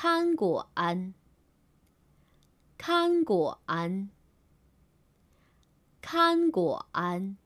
看果安，看果安，看果安。